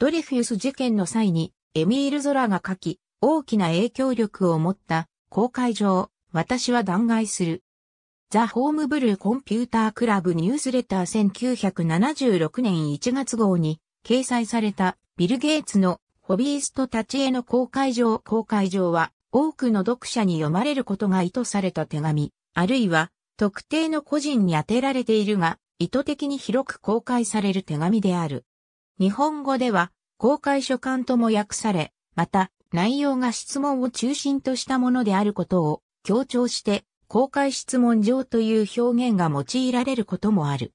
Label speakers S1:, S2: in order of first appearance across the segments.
S1: ドリフ
S2: ィウス事件の際に、エミール・ゾラが書き、大きな影響力を持った、公開上、私は弾劾する。ザ・ホームブルー・コンピューター・クラブ・ニュースレター1976年1月号に掲載されたビル・ゲイツのホビーストたちへの公開上公開上は多くの読者に読まれることが意図された手紙、あるいは特定の個人に当てられているが意図的に広く公開される手紙である。日本語では公開書簡とも訳され、また内容が質問を中心としたものであることを強調して公開質問状という表現が用いられることもある。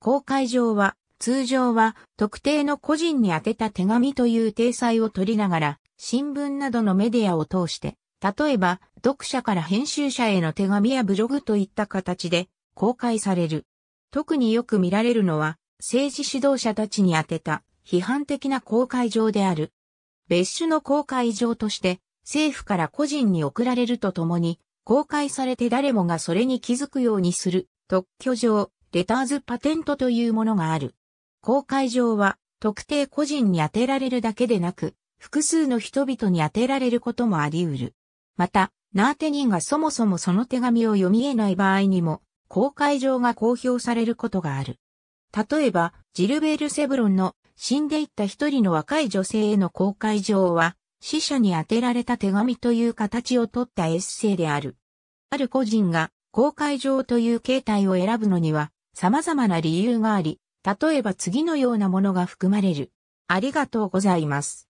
S2: 公開状は通常は特定の個人に宛てた手紙という体裁を取りながら新聞などのメディアを通して例えば読者から編集者への手紙やブログといった形で公開される。特によく見られるのは政治指導者たちに宛てた批判的な公開状である。別種の公開状として政府から個人に送られるとともに公開されて誰もがそれに気づくようにする特許状、レターズパテントというものがある。公開状は特定個人に当てられるだけでなく複数の人々に当てられることもあり得る。また、ナーテニがそもそもその手紙を読み得ない場合にも、公開状が公表されることがある。例えば、ジルベール・セブロンの死んでいった一人の若い女性への公開状は、死者に宛てられた手紙という形をとったエッセイである。ある個人が公開状という形態を選ぶのには様々な理由があり、例えば次のようなものが含まれる。ありがとうご
S1: ざいます。